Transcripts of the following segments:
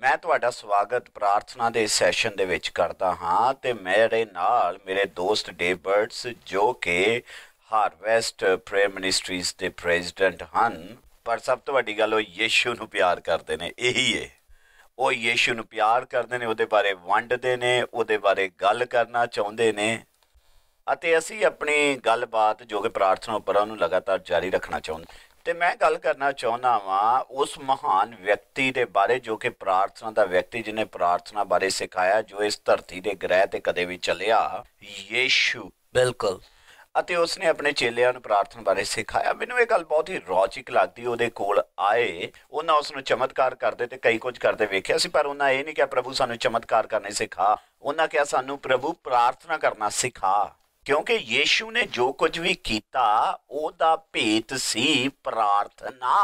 ਮੈਂ ਤੁਹਾਡਾ ਸਵਾਗਤ ਪ੍ਰਾਰਥਨਾ ਦੇ ਸੈਸ਼ਨ ਦੇ ਵਿੱਚ ਕਰਦਾ ਹਾਂ ਤੇ ਮੇਰੇ ਨਾਲ ਮੇਰੇ ਦੋਸਤ ਡੇਵਰਡਸ ਜੋ ਕਿ ਹਾਰਵੈਸਟ ਪ੍ਰੇਮ ਮਿਨਿਸਟਰੀਜ਼ ਦੇ ਪ੍ਰੈਜ਼ੀਡੈਂਟ ਹਨ ਪਰ ਸਭ ਤੋਂ ਵੱਡੀ ਗੱਲ ਉਹ ਯੀਸ਼ੂ ਨੂੰ ਪਿਆਰ ਕਰਦੇ ਨੇ ਇਹੀ ਏ ਉਹ ਯੀਸ਼ੂ ਨੂੰ ਪਿਆਰ ਕਰਦੇ ਨੇ ਉਹਦੇ ਬਾਰੇ ਵੰਡਦੇ ਨੇ ਉਹਦੇ ਬਾਰੇ ਗੱਲ ਕਰਨਾ ਚਾਹੁੰਦੇ ਨੇ ਅਤੇ ਅਸੀਂ ਆਪਣੀ ਗੱਲਬਾਤ ਜੋ ਕਿ ਪ੍ਰਾਰਥਨਾ ਉੱਪਰ ਉਹਨੂੰ ਲਗਾਤਾਰ ਜਾਰੀ ਰੱਖਣਾ ਚਾਹੁੰਦੇ ਤੇ ਮੈਂ ਗੱਲ ਕਰਨਾ ਚਾਹੁੰਦਾ ਵਾਂ ਉਸ ਮਹਾਨ ਵਿਅਕਤੀ ਦੇ ਬਾਰੇ ਜੋ ਕਿ ਪ੍ਰਾਰਥਨਾ ਦਾ ਵਿਅਕਤੀ ਜਿਨੇ ਪ੍ਰਾਰਥਨਾ ਬਾਰੇ ਸਿਖਾਇਆ ਜੋ ਇਸ ਧਰਤੀ ਦੇ ਗ੍ਰਹਿ ਤੇ ਕਦੇ ਵੀ ਚੱਲਿਆ ਯੀਸ਼ੂ ਬਿਲਕੁਲ ਅਤੇ ਉਸ ਨੇ ਆਪਣੇ ਚੇਲਿਆਂ ਨੂੰ ਪ੍ਰਾਰਥਨਾ ਬਾਰੇ ਸਿਖਾਇਆ ਮੈਨੂੰ ਇਹ ਗੱਲ ਬਹੁਤ ਹੀ ਰੌਚਿਕ ਲੱਗਦੀ ਉਹਦੇ ਕੋਲ ਆਏ ਉਹਨਾਂ ਉਸ ਨੂੰ ਚਮਤਕਾਰ ਕਰਦੇ ਤੇ ਕਈ ਕੁਝ ਕਰਦੇ ਵੇਖਿਆ ਸੀ ਪਰ ਉਹਨਾਂ ਇਹ ਨਹੀਂ ਕਿਹਾ ਪ੍ਰਭੂ ਸਾਨੂੰ ਚਮਤਕਾਰ ਕਰਨੇ ਸਿਖਾ ਉਹਨਾਂ ਕਿਹਾ ਸਾਨੂੰ ਪ੍ਰਭੂ ਪ੍ਰਾਰਥਨਾ ਕਰਨਾ ਸਿਖਾ ਕਿਉਂਕਿ ਯੀਸ਼ੂ ਨੇ ਜੋ ਕੁਝ ਵੀ ਕੀਤਾ ਉਹਦਾ ਭੇਤ ਸੀ ਪ੍ਰਾਰਥਨਾ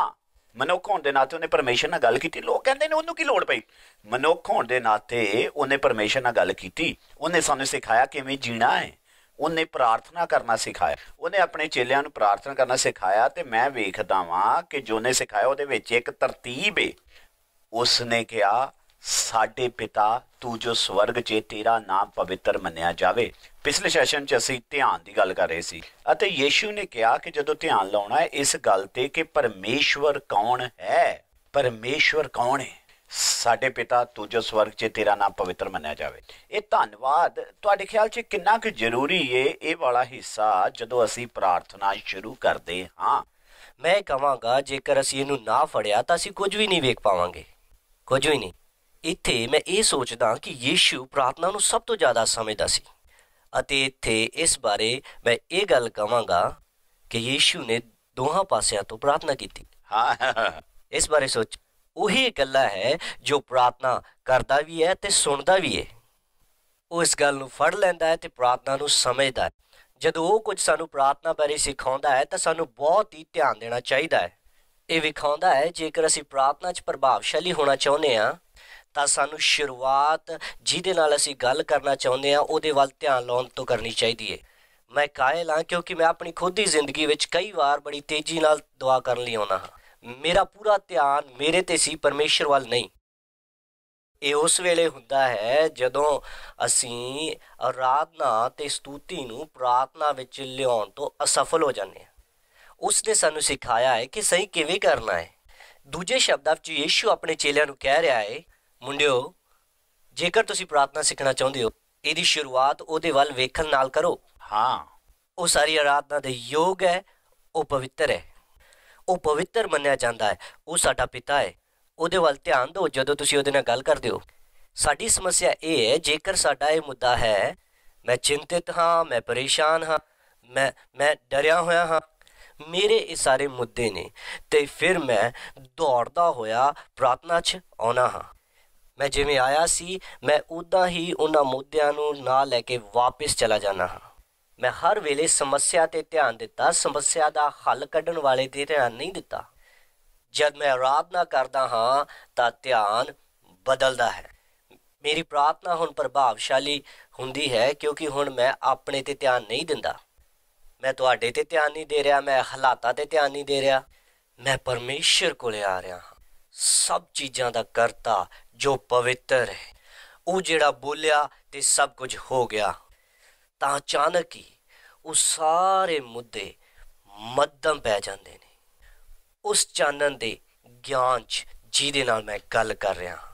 ਮਨੁੱਖ ਹੋਣ ਦੇ ਨਾਤੇ ਉਹਨੇ ਪਰਮੇਸ਼ਰ ਨਾਲ ਗੱਲ ਕੀਤੀ ਲੋਕ ਕਹਿੰਦੇ ਨੇ ਉਹਨੂੰ ਕੀ ਲੋੜ ਪਈ ਮਨੁੱਖ ਹੋਣ ਦੇ ਨਾਤੇ ਉਹਨੇ ਪਰਮੇਸ਼ਰ ਨਾਲ ਗੱਲ ਕੀਤੀ ਉਹਨੇ ਸਾਨੂੰ ਸਿਖਾਇਆ ਕਿਵੇਂ ਜੀਣਾ ਹੈ ਉਹਨੇ ਪ੍ਰਾਰਥਨਾ ਕਰਨਾ ਸਿਖਾਇਆ ਉਹਨੇ ਆਪਣੇ ਚੇਲਿਆਂ ਨੂੰ ਪ੍ਰਾਰਥਨਾ ਕਰਨਾ ਸਿਖਾਇਆ ਤੇ ਮੈਂ ਵੇਖਦਾ ਵਾਂ ਕਿ ਜੋ ਉਹਨੇ ਸਿਖਾਇਆ ਉਹਦੇ ਵਿੱਚ ਇੱਕ ਤਰਤੀਬ ਏ ਉਸਨੇ ਕਿਹਾ ਸਾਡੇ ਪਿਤਾ ਤੂੰ ਜੋ ਸਵਰਗ 'ਚ ਤੇਰਾ ਨਾਮ ਪਵਿੱਤਰ ਮੰਨਿਆ ਜਾਵੇ ਪਿਛਲੇ ਸੈਸ਼ਨ 'ਚ ਅਸੀਂ ਧਿਆਨ ਦੀ ਗੱਲ ਕਰ ਰਹੇ ਸੀ ਅਤੇ ਯੀਸ਼ੂ ਨੇ ਕਿਹਾ ਕਿ ਜਦੋਂ ਧਿਆਨ ਲਾਉਣਾ ਹੈ ਇਸ ਗੱਲ ਤੇ ਕਿ ਪਰਮੇਸ਼ਵਰ ਕੌਣ ਹੈ ਪਰਮੇਸ਼ਵਰ ਕੌਣ ਹੈ ਸਾਡੇ ਪਿਤਾ ਜੋ ਸਵਰਗ 'ਚ ਤੇਰਾ ਨਾਮ ਪਵਿੱਤਰ ਮੰਨਿਆ ਜਾਵੇ ਇਹ ਧੰਨਵਾਦ ਤੁਹਾਡੇ ਖਿਆਲ 'ਚ ਕਿੰਨਾ ਕੁ ਜ਼ਰੂਰੀ ਏ ਇਹ ਵਾਲਾ ਹਿੱਸਾ ਜਦੋਂ ਅਸੀਂ ਪ੍ਰਾਰਥਨਾ ਸ਼ੁਰੂ ਕਰਦੇ ਹਾਂ ਮੈਂ ਕਹਾਂਗਾ ਜੇਕਰ ਅਸੀਂ ਇਹਨੂੰ ਨਾ ਫੜਿਆ ਤਾਂ ਅਸੀਂ ਕੁਝ ਵੀ ਨਹੀਂ ਵੇਖ ਪਾਵਾਂਗੇ ਕੁਝ ਵੀ ਨਹੀਂ ਇੱਥੇ ਮੈਂ ਇਹ ਸੋਚਦਾ ਕਿ ਯੀਸ਼ੂ ਪ੍ਰਾਰਥਨਾ ਨੂੰ ਸਭ ਤੋਂ ਜ਼ਿਆਦਾ ਸਮਝਦਾ ਸੀ ਅਤੇ ਇੱਥੇ ਇਸ ਬਾਰੇ ਮੈਂ ਇਹ ਗੱਲ ਕਵਾਂਗਾ ਕਿ ਯੀਸ਼ੂ ਨੇ ਦੋਹਾਂ ਪਾਸਿਆਂ ਤੋਂ ਪ੍ਰਾਰਥਨਾ ਕੀਤੀ ਹਾਂ ਇਸ ਬਾਰੇ ਸੋਚ ਉਹੀ ਗੱਲਾਂ ਹੈ ਜੋ ਪ੍ਰਾਰਥਨਾ ਕਰਦਾ ਵੀ ਹੈ ਤੇ ਸੁਣਦਾ ਵੀ ਹੈ ਉਹ ਇਸ ਗੱਲ ਨੂੰ ਫੜ ਲੈਂਦਾ ਹੈ ਤੇ ਪ੍ਰਾਰਥਨਾ ਨੂੰ ਸਮਝਦਾ ਹੈ ਜਦੋਂ ਉਹ ਕੁਝ ਸਾਨੂੰ ਪ੍ਰਾਰਥਨਾ ਬਾਰੇ ਸਿਖਾਉਂਦਾ ਹੈ ਤਾਂ ਸਾਨੂੰ ਬਹੁਤ ਹੀ ਧਿਆਨ ਦੇਣਾ ਚਾਹੀਦਾ ਹੈ ਇਹ ਵਿਖਾਉਂਦਾ ਹੈ ਜੇਕਰ ਅਸੀਂ ਪ੍ਰਾਰਥਨਾ 'ਚ ਪ੍ਰਭਾਵਸ਼ਾਲੀ ਹੋਣਾ ਚਾਹੁੰਦੇ ਹਾਂ ਤਾਂ ਸਾਨੂੰ ਸ਼ੁਰੂਆਤ ਜਿਹਦੇ ਨਾਲ ਅਸੀਂ ਗੱਲ ਕਰਨਾ ਚਾਹੁੰਦੇ ਆ ਉਹਦੇ ਵੱਲ ਧਿਆਨ ਲਾਉਣ ਤੋਂ ਕਰਨੀ ਚਾਹੀਦੀ ਹੈ ਮੈਂ ਕਾਇਲ ਹਾਂ ਕਿਉਂਕਿ ਮੈਂ ਆਪਣੀ ਖੁਦ ਦੀ ਜ਼ਿੰਦਗੀ ਵਿੱਚ ਕਈ ਵਾਰ ਬੜੀ ਤੇਜ਼ੀ ਨਾਲ ਦੁਆ ਕਰਨ ਲਈ ਆਉਣਾ ਹਾਂ ਮੇਰਾ ਪੂਰਾ ਧਿਆਨ ਮੇਰੇ ਤੇ ਸੀ ਪਰਮੇਸ਼ਰ ਵੱਲ ਨਹੀਂ ਇਹ ਉਸ ਵੇਲੇ ਹੁੰਦਾ ਹੈ ਜਦੋਂ ਅਸੀਂ ਆਰਾਧਨਾ ਤੇ ਸਤੂਤੀ ਨੂੰ ਪ੍ਰਾਰਥਨਾ ਵਿੱਚ ਲਿਆਉਣ ਤੋਂ ਅਸਫਲ ਹੋ ਜਾਂਦੇ ਹਾਂ ਉਸ ਨੇ ਸਾਨੂੰ ਸਿਖਾਇਆ ਹੈ ਕਿ ਸਹੀ ਕਿਵੇਂ ਕਰਨਾ ਹੈ ਦੂਜੇ ਸ਼ਬਦਾਂ ਵਿੱਚ ਯੀਸ਼ੂ ਆਪਣੇ ਚੇਲਿਆਂ ਨੂੰ ਕਹਿ ਰਿਹਾ ਹੈ ਮੁੰਡਿਓ ਜੇਕਰ ਤੁਸੀਂ ਪ੍ਰਾਰਥਨਾ ਸਿੱਖਣਾ ਚਾਹੁੰਦੇ ਹੋ ਇਹਦੀ ਸ਼ੁਰੂਆਤ ਉਹਦੇ ਵੱਲ ਵੇਖਣ ਨਾਲ ਕਰੋ ਹਾਂ ਉਹ ਸਾਰੀ ਆਰਾਧਨਾ ਦੇ ਯੋਗ ਹੈ ਉਹ ਪਵਿੱਤਰ ਹੈ ਉਹ ਪਵਿੱਤਰ ਮੰਨਿਆ ਜਾਂਦਾ ਹੈ ਉਹ ਸਾਡਾ ਪਿਤਾ ਹੈ ਉਹਦੇ ਵੱਲ ਧਿਆਨ ਦਿਓ ਜਦੋਂ ਤੁਸੀਂ ਉਹਦੇ ਨਾਲ ਗੱਲ ਕਰਦੇ ਹੋ ਸਾਡੀ ਸਮੱਸਿਆ ਇਹ ਹੈ ਜੇਕਰ ਸਾਡਾ ਇਹ ਮੁੱਦਾ ਹੈ ਮੈਂ ਚਿੰਤਿਤ ਹਾਂ ਮੈਂ ਪਰੇਸ਼ਾਨ ਹਾਂ ਮੈਂ ਮੈਂ ਡਰਿਆ ਹੋਇਆ ਹਾਂ ਮੇਰੇ ਇਹ ਸਾਰੇ ਮੁੱਦੇ ਨੇ ਤੇ ਫਿਰ ਮੈਂ ਦੌੜਦਾ ਹੋਇਆ ਪ੍ਰਾਰਥਨਾ 'ਚ ਆਉਣਾ ਹਾਂ ਮੈਂ ਜਿਵੇਂ ਆਇਆ ਸੀ ਮੈਂ ਉਦਾਂ ਹੀ ਉਹਨਾਂ ਮੁੱਦਿਆਂ ਨੂੰ ਨਾਲ ਲੈ ਕੇ ਵਾਪਸ ਚਲਾ ਜਾਣਾ ਹਾਂ ਮੈਂ ਹਰ ਵੇਲੇ ਸਮੱਸਿਆ ਤੇ ਧਿਆਨ ਦਿੱਤਾ ਸਮੱਸਿਆ ਦਾ ਹੱਲ ਕੱਢਣ ਵਾਲੇ ਤੇ ਧਿਆਨ ਨਹੀਂ ਦਿੱਤਾ ਜਦ ਮੈਂ ਆਰਾਧਨਾ ਕਰਦਾ ਹਾਂ ਤਾਂ ਧਿਆਨ ਬਦਲਦਾ ਹੈ ਮੇਰੀ ਪ੍ਰਾਰਥਨਾ ਹੁਣ ਪ੍ਰਭਾਵਸ਼ਾਲੀ ਹੁੰਦੀ ਹੈ ਕਿਉਂਕਿ ਹੁਣ ਮੈਂ ਆਪਣੇ ਤੇ ਧਿਆਨ ਨਹੀਂ ਦਿੰਦਾ ਮੈਂ ਤੁਹਾਡੇ ਤੇ ਧਿਆਨ ਨਹੀਂ ਦੇ ਰਿਹਾ ਮੈਂ ਹਾਲਾਤਾਂ ਤੇ ਧਿਆਨ ਨਹੀਂ ਦੇ ਰਿਹਾ ਮੈਂ ਪਰਮੇਸ਼ਰ ਕੋਲੇ ਆ ਰਿਹਾ ਹਾਂ ਸਭ ਚੀਜ਼ਾਂ ਦਾ ਕਰਤਾ ਜੋ ਪਵਿੱਤਰ ਹੈ ਉਹ ਜਿਹੜਾ ਬੋਲਿਆ ਤੇ ਸਭ ਕੁਝ ਹੋ ਗਿਆ ਤਾਂ ਅਚਾਨਕ ਹੀ ਉਹ ਸਾਰੇ ਮੁੱਦੇ ਮੱਦਮ ਪੈ ਜਾਂਦੇ ਨੇ ਉਸ ਚਾਨਣ ਦੇ ਗਿਆਨ 'ਚ ਜਿਹਦੇ ਨਾਲ ਮੈਂ ਗੱਲ ਕਰ ਰਿਹਾ ਹਾਂ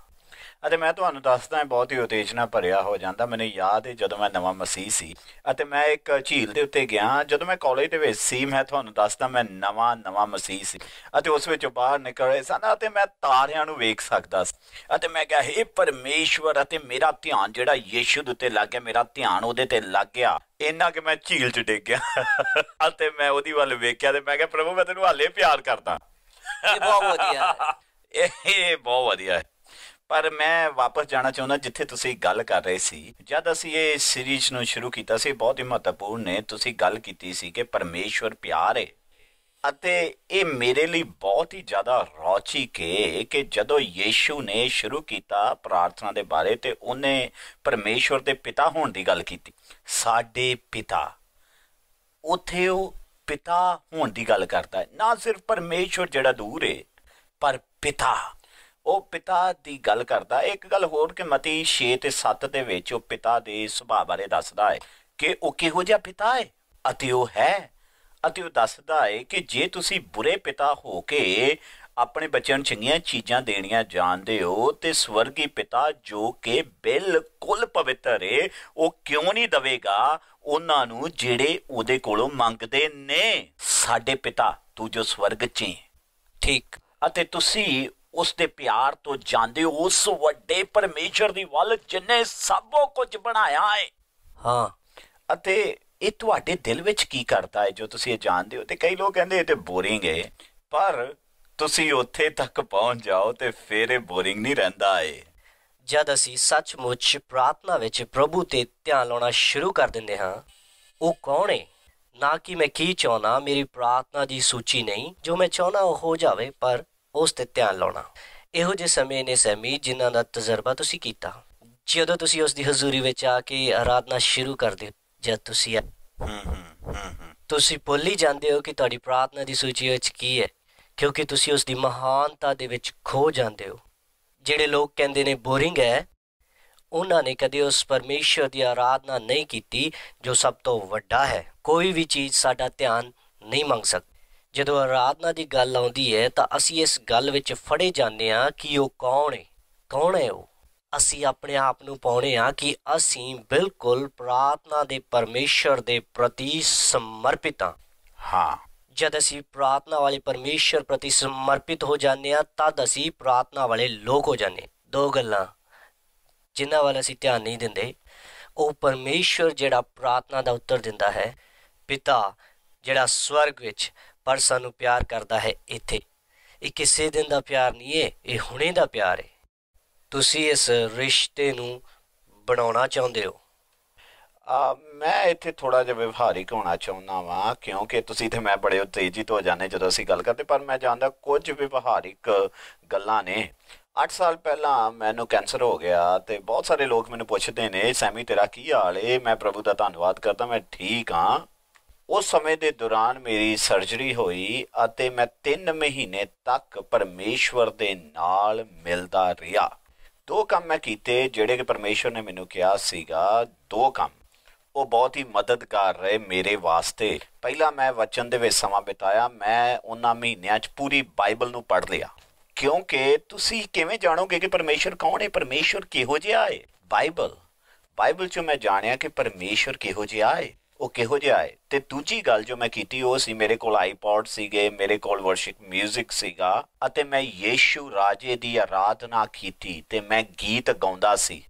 ਅਤੇ ਮੈਂ ਤੁਹਾਨੂੰ ਦੱਸਦਾ ਹਾਂ ਬਹੁਤ ਹੀ ਉਤੇਜਨਾ ਭਰਿਆ ਹੋ ਜਾਂਦਾ ਮੈਨੂੰ ਯਾਦ ਹੈ ਜਦੋਂ ਮੈਂ ਨਵਾਂ ਮਸੀਹ ਸੀ ਅਤੇ ਮੈਂ ਇੱਕ ਝੀਲ ਦੇ ਉੱਤੇ ਗਿਆ ਜਦੋਂ ਮੈਂ ਕਾਲਜ ਦੇ ਵਿੱਚ ਸੀ ਮੈਂ ਤੁਹਾਨੂੰ ਦੱਸਦਾ ਮੈਂ ਨਵਾਂ ਨਵਾਂ ਮਸੀਹ ਸੀ ਅਤੇ ਉਸ ਵਿੱਚੋਂ ਬਾਹਰ ਨਿਕਲ ਰਿਹਾ ਸਾਂ ਅਤੇ ਮੈਂ ਤਾਰਿਆਂ ਨੂੰ ਵੇਖ ਸਕਦਾ ਸੀ ਅਤੇ ਮੈਂ ਕਿਹਾ ਹੇ ਪਰਮੇਸ਼ਵਰ ਅਤੇ ਮੇਰਾ ਧਿਆਨ ਜਿਹੜਾ ਯੀਸ਼ੂ ਦੇ ਉੱਤੇ ਲੱਗ ਗਿਆ ਮੇਰਾ ਧਿਆਨ ਉਹਦੇ ਤੇ ਲੱਗ ਗਿਆ ਇੰਨਾ ਕਿ ਮੈਂ ਝੀਲ 'ਚ ਡਿੱਗ ਗਿਆ ਅਤੇ ਮੈਂ ਉਹਦੀ ਵੱਲ ਵੇਖਿਆ ਤੇ ਮੈਂ ਕਿਹਾ ਪ੍ਰਭੂ ਮੈਂ ਤੈਨੂੰ ਹਾਲੇ ਪਿਆਰ ਕਰਦਾ ਇਹ ਬਹੁਤ ਵਧੀਆ ਹੈ ਇਹ ਬਹੁਤ ਵਧੀਆ ਹੈ ਪਰ ਮੈਂ ਵਾਪਸ ਜਾਣਾ ਚਾਹੁੰਦਾ ਜਿੱਥੇ ਤੁਸੀਂ ਗੱਲ ਕਰ ਰਹੇ ਸੀ ਜਦ ਅਸੀਂ ਇਹ ਸੀਰੀਜ਼ ਨੂੰ ਸ਼ੁਰੂ ਕੀਤਾ ਸੀ ਬਹੁਤ ਹੀ ਮਹੱਤਵਪੂਰਨ ਨੇ ਤੁਸੀਂ ਗੱਲ ਕੀਤੀ ਸੀ ਕਿ ਪਰਮੇਸ਼ਵਰ ਪਿਆਰ ਹੈ ਅਤੇ ਇਹ ਮੇਰੇ ਲਈ ਬਹੁਤ ਹੀ ਜ਼ਿਆਦਾ ਰੌਚੀ ਕੇ ਕਿ ਜਦੋਂ ਯੀਸ਼ੂ ਨੇ ਸ਼ੁਰੂ ਕੀਤਾ ਪ੍ਰਾਰਥਨਾ ਦੇ ਬਾਰੇ ਤੇ ਉਹਨੇ ਪਰਮੇਸ਼ਵਰ ਦੇ ਪਿਤਾ ਹੋਣ ਦੀ ਗੱਲ ਕੀਤੀ ਸਾਡੇ ਪਿਤਾ ਉਥੇ ਉਹ ਪਿਤਾ ਹੋਣ ਦੀ ਗੱਲ ਕਰਦਾ ਹੈ ਨਾ ਸਿਰਫ ਪਰਮੇਸ਼ਵਰ ਜਿਹੜਾ ਦੂਰ ਹੈ ਪਰ ਪਿਤਾ ਉਹ ਪਿਤਾ ਦੀ ਗੱਲ ਕਰਦਾ ਇੱਕ ਗੱਲ ਹੋਰ ਕਿ ਮਤੀ 6 ਤੇ 7 ਦੇ ਵਿੱਚ ਉਹ ਪਿਤਾ ਦੇ ਸੁਭਾਅ ਬਾਰੇ ਦੱਸਦਾ ਹੈ ਕਿ ਉਹ ਕਿਹੋ ਜਿਹਾ ਪਿਤਾ ਹੈ ਅਤੇ ਉਹ ਹੈ ਅਤੇ ਉਹ ਦੱਸਦਾ ਹੈ ਕਿ ਜੇ ਤੁਸੀਂ ਬੁਰੇ ਪਿਤਾ ਹੋ ਕੇ ਆਪਣੇ ਬੱਚਿਆਂ ਨੂੰ ਚੰਗੀਆਂ ਚੀਜ਼ਾਂ ਦੇਣੀਆਂ ਜਾਣਦੇ ਹੋ ਤੇ ਸਵਰਗੀ ਪਿਤਾ ਜੋ ਕਿ ਬਿਲਕੁਲ ਪਵਿੱਤਰ ਹੈ ਉਹ ਕਿਉਂ ਨਹੀਂ ਦਵੇਗਾ ਉਹਨਾਂ ਨੂੰ ਜਿਹੜੇ ਉਹਦੇ ਕੋਲੋਂ ਮੰਗਦੇ ਨੇ ਸਾਡੇ ਪਿਤਾ ਤੂੰ ਜੋ ਸਵਰਗ 'ਚ ਠੀਕ ਅਤੇ ਤੁਸੀਂ ਉਸ ਦੇ ਪਿਆਰ ਤੋਂ ਜਾਂਦੇ ਉਸ ਵੱਡੇ ਪਰਮੇਸ਼ਰ ਦੀ ਵੱਲ ਜਿਨੇ ਸਭੋ ਕੁਝ ਬਣਾਇਆ ਹੈ ਹਾਂ ਅਤੇ ਇਹ ਤੁਹਾਡੇ ਦਿਲ ਵਿੱਚ ਕੀ ਕਰਦਾ ਹੈ ਜੋ ਤੁਸੀਂ ਇਹ ਜਾਣਦੇ ਹੋ ਤੇ ਕਈ ਲੋਕ ਕਹਿੰਦੇ ਇਹ ਤੇ ਬੋਰਿੰਗ ਹੈ ਪਰ ਤੁਸੀਂ ਉੱਥੇ ਤੱਕ ਪਹੁੰਚ ਜਾਓ ਤੇ ਫਿਰ ਇਹ ਬੋਰਿੰਗ ਨਹੀਂ ਰਹਿੰਦਾ ਏ ਜਦ ਅਸੀਂ ਸੱਚਮੁੱਚ ਪ੍ਰਾਰਥਨਾ ਵਿੱਚ ਪ੍ਰਭੂ ਤੇ ਧਿਆਨ ਲਾਉਣਾ ਸ਼ੁਰੂ ਕਰ ਦਿੰਦੇ ਹਾਂ ਉਹ ਕੌਣ ਹੈ ਨਾ ਕਿ ਮੈਂ ਕੀ ਚਾਹਣਾ ਮੇਰੀ ਪ੍ਰਾਰਥਨਾ ਦੀ ਸੂਚੀ ਨਹੀਂ ਜੋ ਮੈਂ ਚਾਹਣਾ ਉਹ ਹੋ ਜਾਵੇ ਪਰ ਉਸ ਤੇ ਧਿਆਨ ਲਾਉਣਾ ਇਹੋ ਜਿਹੇ ਸਮੇਂ ਨੇ ਸਹਿਮੀ ਜਿਨ੍ਹਾਂ ਦਾ ਤਜਰਬਾ ਤੁਸੀਂ ਕੀਤਾ ਜਦੋਂ ਤੁਸੀਂ ਉਸ ਦੀ ਹਜ਼ੂਰੀ ਵਿੱਚ ਆ ਕੇ ਆਰਾਧਨਾ ਸ਼ੁਰੂ ਕਰਦੇ ਜਦ ਤੁਸੀਂ ਹੂੰ ਹੂੰ ਤੁਸੀਂ ਭੁੱਲ ਹੀ ਜਾਂਦੇ ਹੋ ਕਿ ਤੁਹਾਡੀ ਪ੍ਰਾਰਥਨਾ ਦੀ ਸੂਚੀ ਵਿੱਚ ਕੀ ਹੈ ਕਿਉਂਕਿ ਤੁਸੀਂ ਉਸ ਦੀ ਮਹਾਨਤਾ ਦੇ ਵਿੱਚ ਖੋ ਜਾਂਦੇ ਹੋ ਜਿਹੜੇ ਲੋਕ ਕਹਿੰਦੇ ਨੇ ਬੋਰਿੰਗ ਹੈ ਉਹਨਾਂ ਨੇ ਕਦੇ ਉਸ ਪਰਮੇਸ਼ਰ ਦੀ ਆਰਾਧਨਾ ਨਹੀਂ ਕੀਤੀ ਜੋ ਸਭ ਤੋਂ ਵੱਡਾ ਹੈ ਕੋਈ ਵੀ ਚੀਜ਼ ਸਾਡਾ ਧਿਆਨ ਨਹੀਂ ਮੰਗ ਸਕਦੀ ਜਦੋਂ ਆਰਾਧਨਾ ਦੀ ਗੱਲ ਆਉਂਦੀ ਹੈ ਤਾਂ ਅਸੀਂ ਇਸ ਗੱਲ ਵਿੱਚ ਫੜੇ ਜਾਂਦੇ ਹਾਂ ਕਿ ਉਹ ਕੌਣ ਹੈ ਕੌਣ ਹੈ ਉਹ ਅਸੀਂ ਆਪਣੇ ਆਪ ਨੂੰ ਪਾਉਣੇ ਆ ਕਿ ਅਸੀਂ ਬਿਲਕੁਲ ਪ੍ਰਾਰਥਨਾ ਦੇ ਪਰਮੇਸ਼ਰ ਦੇ ਪ੍ਰਤੀ ਸਮਰਪਿਤ ਆ ਹਾਂ ਜਦ ਅਸੀਂ ਪ੍ਰਾਰਥਨਾ ਵਾਲੇ ਪਰਮੇਸ਼ਰ ਪ੍ਰਤੀ ਸਮਰਪਿਤ ਹੋ ਜਾਂਦੇ ਆ ਤਦ ਅਸੀਂ ਪ੍ਰਾਰਥਨਾ ਵਾਲੇ ਲੋਕ ਹੋ ਜਾਂਦੇ ਦੋ ਗੱਲਾਂ ਜਿਨ੍ਹਾਂ ਵੱਲ ਅਸੀਂ ਧਿਆਨ ਨਹੀਂ ਦਿੰਦੇ ਉਹ ਪਰਮੇਸ਼ਰ ਜਿਹੜਾ ਪ੍ਰਾਰਥਨਾ ਦਾ ਉੱਤਰ ਦਿੰਦਾ ਹੈ ਪਿਤਾ ਜਿਹੜਾ ਸਵਰਗ ਵਿੱਚ ਪਰ ਸਾਨੂੰ ਪਿਆਰ ਕਰਦਾ ਹੈ ਇੱਥੇ ਇਹ ਕਿਸੇ ਦਿਨ ਦਾ ਪਿਆਰ ਨਹੀਂ ਹੈ ਇਹ ਹੁਣੇ ਦਾ ਪਿਆਰ ਹੈ ਤੁਸੀਂ ਇਸ ਰਿਸ਼ਤੇ ਨੂੰ ਬਣਾਉਣਾ ਚਾਹੁੰਦੇ ਹੋ ਆ ਮੈਂ ਇੱਥੇ ਥੋੜਾ ਜਿਹਾ ਵਿਵਹਾਰਿਕ ਹੋਣਾ ਚਾਹੁੰਦਾ ਵਾਂ ਕਿਉਂਕਿ ਤੁਸੀਂ ਤੇ ਮੈਂ ਬੜੇ ਉਤੇਜਿਤ ਹੋ ਜਾਂਦੇ ਜਦੋਂ ਅਸੀਂ ਗੱਲ ਕਰਦੇ ਪਰ ਮੈਂ ਜਾਣਦਾ ਕੁਝ ਵਿਵਹਾਰਿਕ ਗੱਲਾਂ ਨੇ 8 ਸਾਲ ਪਹਿਲਾਂ ਮੈਨੂੰ ਕੈਂਸਰ ਹੋ ਗਿਆ ਤੇ ਬਹੁਤ ਸਾਰੇ ਲੋਕ ਮੈਨੂੰ ਪੁੱਛਦੇ ਨੇ ਸੈਮੀ ਤੇਰਾ ਕੀ ਹਾਲ ਏ ਮੈਂ ਪ੍ਰਭੂ ਦਾ ਧੰਨਵਾਦ ਕਰਦਾ ਮੈਂ ਠੀਕ ਹਾਂ ਉਸ ਸਮੇਂ ਦੇ ਦੌਰਾਨ ਮੇਰੀ ਸਰਜਰੀ ਹੋਈ ਅਤੇ ਮੈਂ 3 ਮਹੀਨੇ ਤੱਕ ਪਰਮੇਸ਼ਵਰ ਦੇ ਨਾਲ ਮਿਲਦਾ ਰਿਹਾ ਦੋ ਕੰਮ ਮੈਂ ਕੀਤੇ ਜਿਹੜੇ ਕਿ ਪਰਮੇਸ਼ਵਰ ਨੇ ਮੈਨੂੰ ਕਿਹਾ ਸੀਗਾ ਦੋ ਕੰਮ ਉਹ ਬਹੁਤ ਹੀ ਮਦਦਗਾਰ ਰਹੇ ਮੇਰੇ ਵਾਸਤੇ ਪਹਿਲਾ ਮੈਂ ਵਚਨ ਦੇ ਵਿੱਚ ਸਮਾਂ ਬਿਤਾਇਆ ਮੈਂ ਉਹਨਾਂ ਮਹੀਨਿਆਂ 'ਚ ਪੂਰੀ ਬਾਈਬਲ ਨੂੰ ਪੜ੍ਹ ਲਿਆ ਕਿਉਂਕਿ ਤੁਸੀਂ ਕਿਵੇਂ ਜਾਣੋਗੇ ਕਿ ਪਰਮੇਸ਼ਵਰ ਕੌਣ ਹੈ ਪਰਮੇਸ਼ਵਰ ਕਿਹੋ ਜਿਹਾ ਹੈ ਬਾਈਬਲ ਬਾਈਬਲ 'ਚੋਂ ਮੈਂ ਜਾਣਿਆ ਕਿ ਪਰਮੇਸ਼ਵਰ ਕਿਹੋ ਜਿਹਾ ਹੈ ਉਹ ਕਿਹੋ ਜਿਹਾ ਹੈ ਤੇ ਦੂਜੀ ਗੱਲ ਜੋ ਮੈਂ ਕੀਤੀ ਉਹ ਸੀ ਮੇਰੇ ਕੋਲ ਆਈਪੌਡ ਸੀਗੇ ਮੇਰੇ ਕੋਲ ਵਰਸ਼ਿਪ 뮤직 ਸੀਗਾ ਅਤੇ ਮੈਂ ਯੀਸ਼ੂ ਰਾਜੇ ਦੀ ਆਰਾਧਨਾ ਕੀਤੀ ਤੇ ਮੈਂ ਗੀਤ ਗਾਉਂਦਾ ਸੀ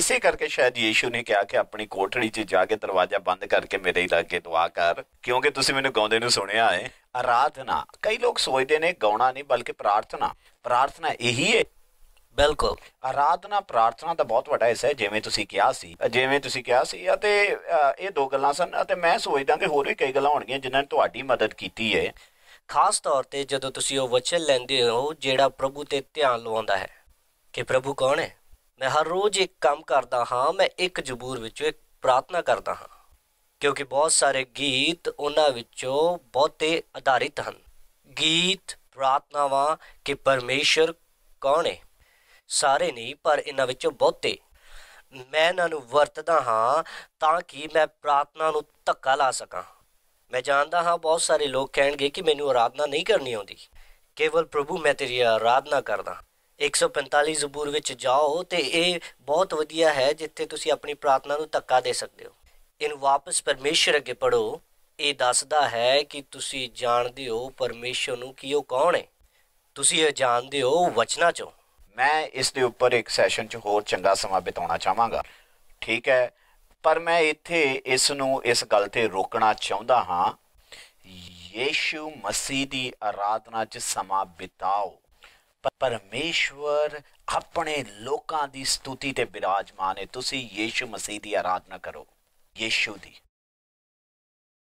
ਇਸੇ ਕਰਕੇ ਸ਼ਾਇਦ ਯੀਸ਼ੂ ਨੇ ਕਿਹਾ ਕਿ ਆਪਣੀ ਕੋਠੜੀ 'ਚ ਜਾ ਕੇ ਦਰਵਾਜ਼ਾ ਬੰਦ ਕਰਕੇ ਮੇਰੇ ਇਲਾਕੇ ਦੁਆ ਕਰ ਕਿਉਂਕਿ ਤੁਸੀਂ ਮੈਨੂੰ ਗਾਉਂਦੇ ਨੂੰ ਸੁਣਿਆ ਹੈ ਆਰਾਧਨਾ ਕਈ ਲੋਕ ਸੋਚਦੇ ਨੇ ਗਾਉਣਾ ਨਹੀਂ ਬਲਕਿ ਪ੍ਰਾਰਥਨਾ ਪ੍ਰਾਰਥਨਾ ਇਹੀ ਹੈ ਬਿਲਕੁਲ ਆਰਾਧਨਾ ਪ੍ਰਾਰਥਨਾ ਦਾ ਬਹੁਤ ਵੱਡਾ ਹਿੱਸਾ ਹੈ ਜਿਵੇਂ ਤੁਸੀਂ ਕਿਹਾ ਸੀ ਜਿਵੇਂ ਤੁਸੀਂ ਕਿਹਾ ਸੀ ਅਤੇ ਇਹ ਦੋ ਗੱਲਾਂ ਸਨ ਅਤੇ ਮੈਂ ਸੋਚਦਾ ਕਿ ਹੋਰ ਵੀ ਕਈ ਗੱਲਾਂ ਹੋਣਗੀਆਂ ਜਿਨ੍ਹਾਂ ਨੇ ਤੁਹਾਡੀ ਮਦਦ ਕੀਤੀ ਹੈ ਖਾਸ ਤੌਰ ਤੇ ਜਦੋਂ ਤੁਸੀਂ ਉਹ ਵਚਨ ਲੈਂਦੇ ਹੋ ਜਿਹੜਾ ਪ੍ਰਭੂ ਤੇ ਧਿਆਨ ਲਵਾਉਂਦਾ ਹੈ ਕਿ ਪ੍ਰਭੂ ਕੌਣ ਹੈ ਮੈਂ ਹਰ ਰੋਜ਼ ਇੱਕ ਕੰਮ ਕਰਦਾ ਹਾਂ ਮੈਂ ਇੱਕ ਜ਼ਬੂਰ ਵਿੱਚੋਂ ਇੱਕ ਪ੍ਰਾਰਥਨਾ ਕਰਦਾ ਹਾਂ ਕਿਉਂਕਿ ਬਹੁਤ ਸਾਰੇ ਗੀਤ ਉਹਨਾਂ ਵਿੱਚੋਂ ਬਹੁਤੇ ਆਧਾਰਿਤ ਹਨ ਗੀਤ ਪ੍ਰਾਰਥਨਾਵਾਂ ਕਿ ਪਰਮੇਸ਼ਰ ਕੌਣ ਹੈ ਸਾਰੇ ਨਹੀਂ ਪਰ ਇਹਨਾਂ ਵਿੱਚੋਂ ਬਹੁਤੇ ਮੈਂ ਇਹਨਾਂ ਨੂੰ ਵਰਤਦਾ ਹਾਂ ਤਾਂ ਕਿ ਮੈਂ ਪ੍ਰਾਰਥਨਾ ਨੂੰ ਧੱਕਾ ਲਾ ਸਕਾਂ ਮੈਂ ਜਾਣਦਾ ਹਾਂ ਬਹੁਤ ਸਾਰੇ ਲੋਕ ਕਹਿਣਗੇ ਕਿ ਮੈਨੂੰ ਆਰਾਧਨਾ ਨਹੀਂ ਕਰਨੀ ਆਉਂਦੀ ਕੇਵਲ ਪ੍ਰਭੂ ਮੈਂ ਤੇਰੀ ਆਰਾਧਨਾ ਕਰਦਾ 145 ਜ਼ਬੂਰ ਵਿੱਚ ਜਾਓ ਤੇ ਇਹ ਬਹੁਤ ਵਧੀਆ ਹੈ ਜਿੱਥੇ ਤੁਸੀਂ ਆਪਣੀ ਪ੍ਰਾਰਥਨਾ ਨੂੰ ਧੱਕਾ ਦੇ ਸਕਦੇ ਹੋ ਇਹਨੂੰ ਵਾਪਸ ਪਰਮੇਸ਼ਰ ਅੱਗੇ ਪੜੋ ਇਹ ਦੱਸਦਾ ਹੈ ਕਿ ਤੁਸੀਂ ਜਾਣਦੇ ਹੋ ਪਰਮੇਸ਼ਰ ਨੂੰ ਕਿ ਉਹ ਕੌਣ ਹੈ ਤੁਸੀਂ ਇਹ ਜਾਣਦੇ ਹੋ ਵਚਨਾਂ ਚੋਂ ਮੈਂ ਇਸ ਦੇ ਉੱਪਰ ਇੱਕ ਸੈਸ਼ਨ 'ਚ ਹੋਰ ਚੰਗਾ ਸਮਾਂ ਬਿਤਾਉਣਾ ਚਾਹਾਂਗਾ ਠੀਕ ਹੈ ਪਰ ਮੈਂ ਇੱਥੇ ਇਸ ਨੂੰ ਇਸ ਗੱਲ ਤੇ ਰੋਕਣਾ ਚਾਹੁੰਦਾ ਹਾਂ ਯੀਸ਼ੂ ਮਸੀਹ ਦੀ ਆਰਾਧਨਾ 'ਚ ਸਮਾਂ ਬਿਤਾਓ ਪਰਮੇਸ਼ਵਰ ਆਪਣੇ ਲੋਕਾਂ ਦੀ ਸਤੂਤੀ ਤੇ ਬਿਰਾਜਮਾਨ ਹੈ ਤੁਸੀਂ ਯੀਸ਼ੂ ਮਸੀਹ ਦੀ ਆਰਾਧਨਾ ਕਰੋ ਯੀਸ਼ੂ ਦੀ